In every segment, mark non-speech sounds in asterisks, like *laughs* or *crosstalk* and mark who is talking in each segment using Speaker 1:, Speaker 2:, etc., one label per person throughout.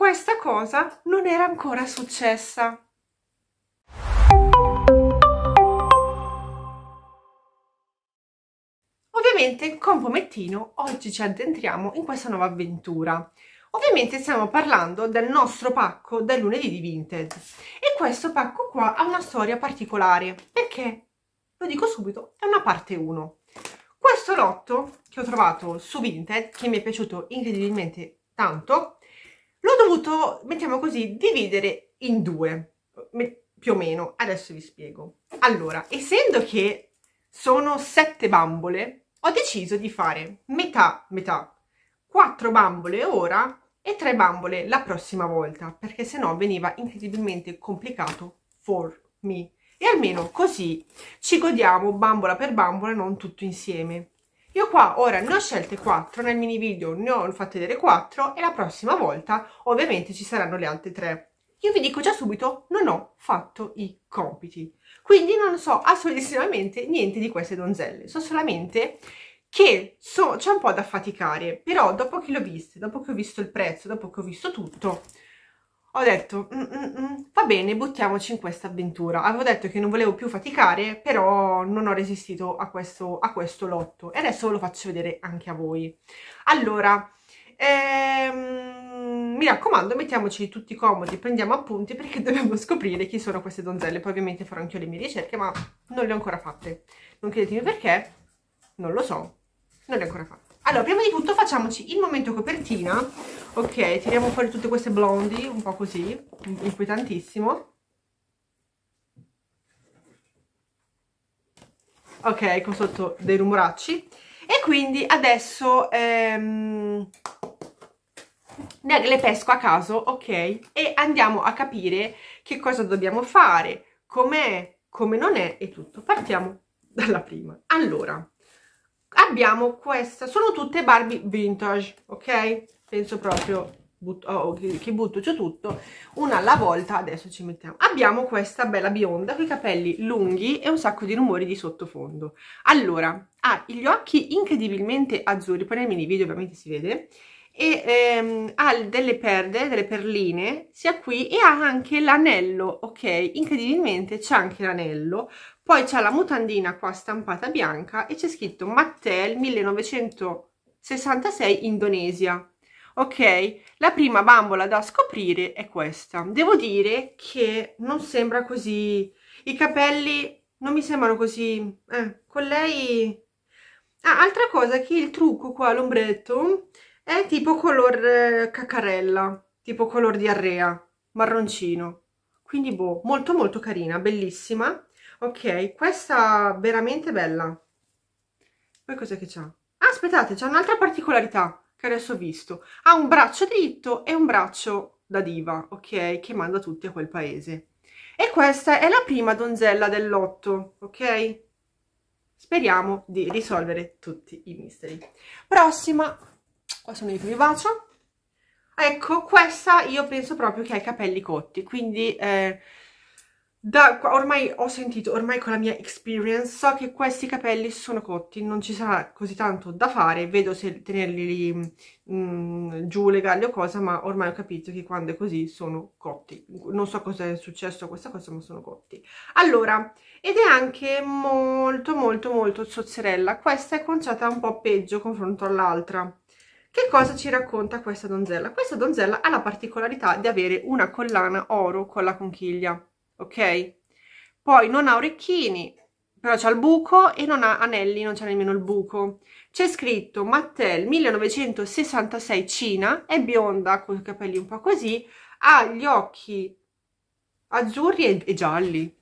Speaker 1: questa cosa non era ancora successa. Ovviamente con Pomettino oggi ci addentriamo in questa nuova avventura. Ovviamente stiamo parlando del nostro pacco del lunedì di Vinted e questo pacco qua ha una storia particolare perché, lo dico subito, è una parte 1. Questo lotto che ho trovato su Vinted, che mi è piaciuto incredibilmente tanto, l'ho dovuto, mettiamo così, dividere in due, più o meno, adesso vi spiego. Allora, essendo che sono sette bambole, ho deciso di fare metà, metà, quattro bambole ora e tre bambole la prossima volta, perché sennò veniva incredibilmente complicato for me. E almeno così ci godiamo bambola per bambola, non tutto insieme. Io qua ora ne ho scelte 4, nel mini video ne ho fatte vedere 4 e la prossima volta ovviamente ci saranno le altre 3. Io vi dico già subito, non ho fatto i compiti, quindi non so assolutamente niente di queste donzelle, so solamente che so, c'è un po' da faticare, però dopo che le ho viste, dopo che ho visto il prezzo, dopo che ho visto tutto, ho detto, mm, mm, mm, Va bene, buttiamoci in questa avventura. Avevo detto che non volevo più faticare, però non ho resistito a questo, a questo lotto. E adesso ve lo faccio vedere anche a voi. Allora, ehm, mi raccomando, mettiamoci tutti comodi, prendiamo appunti perché *laughs* dobbiamo scoprire chi sono queste donzelle. Poi ovviamente farò anche io le mie ricerche, ma non le ho ancora fatte. Non chiedetemi perché, non lo so, non le ho ancora fatte. Allora, prima di tutto facciamoci il momento copertina, ok? Tiriamo fuori tutte queste blondi, un po' così, inquietantissimo. Ok, con sotto dei rumoracci. E quindi adesso ehm, le pesco a caso, ok? E andiamo a capire che cosa dobbiamo fare, com'è, come non è e tutto. Partiamo dalla prima. Allora, abbiamo questa sono tutte Barbie vintage ok penso proprio but oh, che, butto giù tutto una alla volta adesso ci mettiamo abbiamo questa bella bionda con i capelli lunghi e un sacco di rumori di sottofondo allora ha gli occhi incredibilmente azzurri poi nei mini video ovviamente si vede e ehm, ha delle perle, delle perline sia qui e ha anche l'anello, ok? Incredibilmente c'è anche l'anello, poi c'è la mutandina qua stampata bianca e c'è scritto Mattel 1966 Indonesia. Ok, la prima bambola da scoprire è questa. Devo dire che non sembra così... I capelli non mi sembrano così... Eh, con lei... Ah, altra cosa che il trucco qua l'ombretto... È tipo color eh, caccarella, tipo color diarrea, marroncino. Quindi boh, molto molto carina, bellissima. Ok, questa veramente bella. Poi cos'è che c'ha? Ah, aspettate, c'è un'altra particolarità che adesso ho visto. Ha un braccio dritto e un braccio da diva, ok? Che manda tutti a quel paese. E questa è la prima donzella del lotto, ok? Speriamo di risolvere tutti i misteri. Prossima qua sono i primi vivacio ecco questa io penso proprio che ha i capelli cotti quindi eh, da, ormai ho sentito, ormai con la mia experience, so che questi capelli sono cotti, non ci sarà così tanto da fare, vedo se tenerli mh, mm, giù, legarli o cosa, ma ormai ho capito che quando è così sono cotti. Non so cosa è successo a questa cosa, ma sono cotti. Allora, ed è anche molto molto molto zozzerella questa è conciata un po' peggio confronto all'altra. Che cosa ci racconta questa donzella? Questa donzella ha la particolarità di avere una collana oro con la conchiglia, ok? Poi non ha orecchini, però c'ha il buco e non ha anelli, non c'è nemmeno il buco. C'è scritto Mattel 1966 Cina, è bionda, con i capelli un po' così, ha gli occhi azzurri e, e gialli.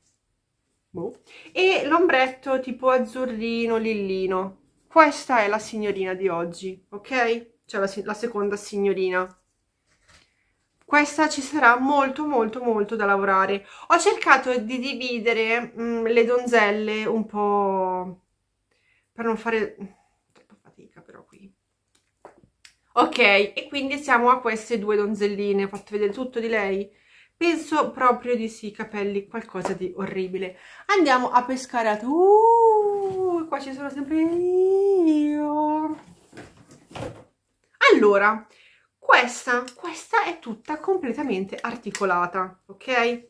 Speaker 1: Boh. E l'ombretto tipo azzurrino, lillino. Questa è la signorina di oggi, ok? cioè la, la seconda signorina questa ci sarà molto molto molto da lavorare ho cercato di dividere mh, mm, le donzelle un po' per non fare troppa fatica però qui ok e quindi siamo a queste due donzelline ho fatto vedere tutto di lei penso proprio di sì capelli qualcosa di orribile andiamo a pescare uh, qua ci sono sempre io allora, questa, questa è tutta completamente articolata, ok?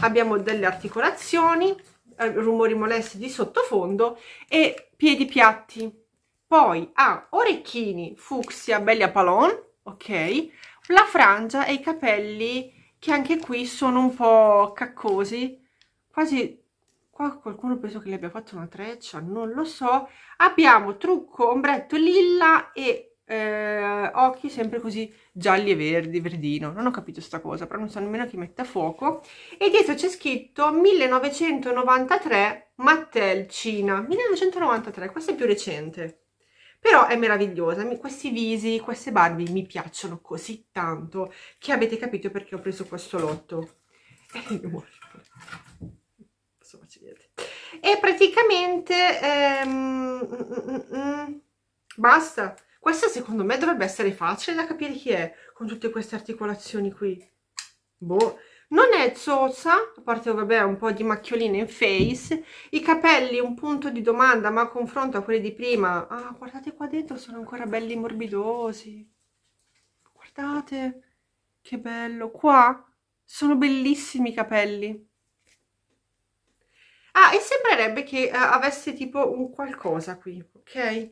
Speaker 1: Abbiamo delle articolazioni, eh, rumori molesti di sottofondo e piedi piatti. Poi ha ah, orecchini fucsia belli a palon, ok? La frangia e i capelli che anche qui sono un po' caccosi, quasi qua qualcuno penso che le abbia fatto una treccia, non lo so. Abbiamo trucco, ombretto lilla e eh, occhi sempre così gialli e verdi, verdino, non ho capito sta cosa, però non so nemmeno chi metta fuoco, e dietro c'è scritto 1993 Mattel Cina, 1993, questa è più recente, però è meravigliosa, questi visi, queste Barbie mi piacciono così tanto che avete capito perché ho preso questo lotto. *laughs* E praticamente ehm, mm, mm, mm, basta, questa secondo me dovrebbe essere facile da capire chi è con tutte queste articolazioni qui. Boh, non è zozza, a parte vabbè un po' di macchioline in face, i capelli un punto di domanda ma a confronto a quelli di prima, ah guardate qua dentro sono ancora belli morbidosi, guardate che bello, qua sono bellissimi i capelli. Ah, e sembrerebbe che uh, avesse tipo un qualcosa qui, ok?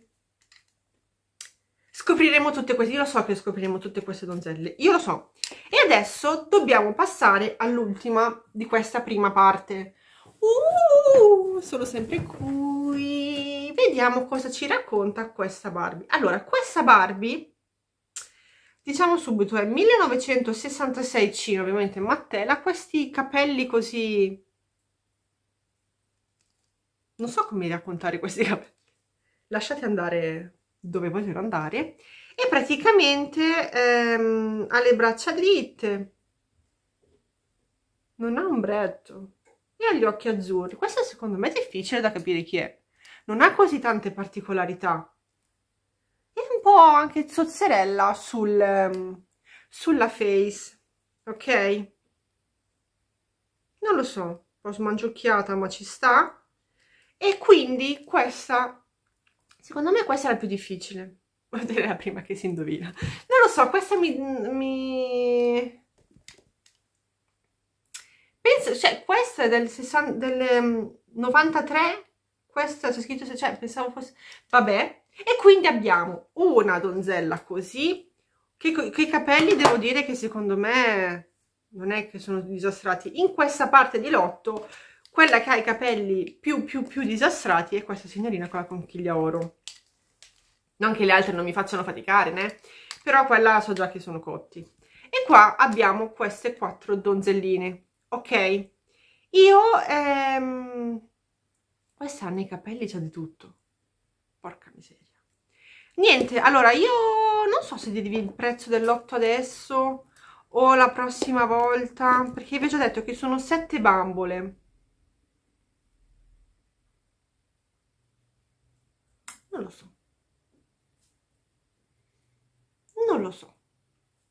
Speaker 1: Scopriremo tutte queste, io lo so che scopriremo tutte queste donzelle, io lo so. E adesso dobbiamo passare all'ultima di questa prima parte. Uh, sono sempre qui. Vediamo cosa ci racconta questa Barbie. Allora, questa Barbie, diciamo subito, è 1966 Cina, ovviamente Mattella, questi capelli così... Non so come raccontare questi capelli. Lasciate andare dove vogliono andare e praticamente ehm, ha le braccia dritte, non ha un bretto e ha gli occhi azzurri. Questo secondo me è difficile da capire chi è. Non ha così tante particolarità. È un po' anche zozzerella sul, ehm, sulla face, ok? Non lo so, un po' smangiocchiata ma ci sta. E quindi questa Secondo me questa è la più difficile. *laughs* È la prima che si indovina. Non lo so, questa mi... mi... Penso, cioè, questa è del, 60, del 93, mm, questa c'è scritto, cioè, pensavo fosse... Vabbè. E quindi abbiamo una donzella così, che, che i capelli devo dire che secondo me non è che sono disastrati. In questa parte di lotto, quella che ha i capelli più più più disastrati è questa signorina con la conchiglia oro non che le altre non mi facciano faticare, né? però quella so già che sono cotti. E qua abbiamo queste quattro donzelline, ok? Io, ehm... questa ha nei capelli c'ha di tutto, porca miseria. Niente, allora io non so se dirvi il prezzo del lotto adesso o la prossima volta, perché vi ho già detto che sono sette bambole. Non lo so. lo so.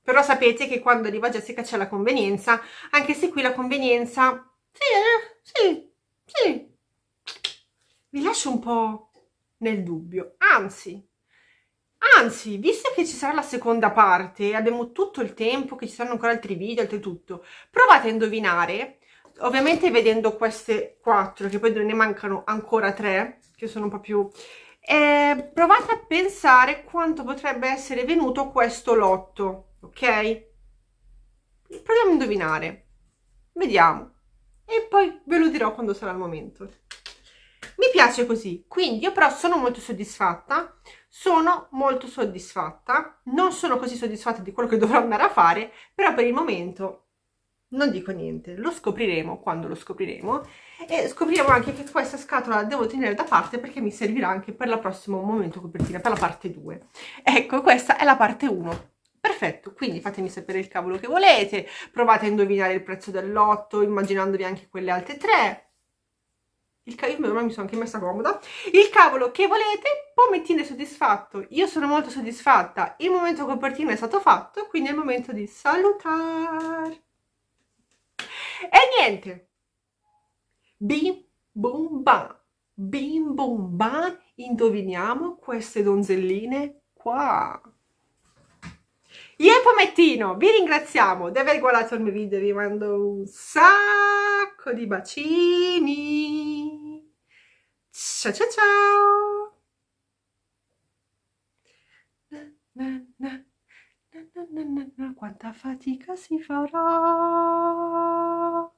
Speaker 1: Però sapete che quando arriva Jessica c'è la convenienza, anche se qui la convenienza... Sì, eh, sì, sì. Vi lascio un po' nel dubbio. Anzi, Anzi, visto che ci sarà la seconda parte, abbiamo tutto il tempo, che ci saranno ancora altri video, altri tutto, provate a indovinare, ovviamente vedendo queste quattro, che poi ne mancano ancora tre, che sono un po' più eh, provate a pensare quanto potrebbe essere venuto questo lotto ok proviamo a indovinare vediamo e poi ve lo dirò quando sarà il momento mi piace così quindi io però sono molto soddisfatta sono molto soddisfatta non sono così soddisfatta di quello che dovrò andare a fare però per il momento non dico niente, lo scopriremo quando lo scopriremo e scopriremo anche che questa scatola la devo tenere da parte perché mi servirà anche per la prossima momento copertina, per la parte 2. Ecco, questa è la parte 1. Perfetto, quindi fatemi sapere il cavolo che volete, provate a indovinare il prezzo del lotto, immaginandovi anche quelle altre 3 Il ca- io mi sono anche messa comoda. Il cavolo che volete, pomettine soddisfatto. Io sono molto soddisfatta, il momento copertina è stato fatto, quindi è il momento di salutare. E niente. Bim bum ba. Bim bum ba. Indoviniamo queste donzelline qua. Io e Pomettino, vi ringraziamo di aver guardato il mio video, vi mando un sacco di bacini. Ciao ciao ciao. na, na na, na, na, na, quanta fatica si farà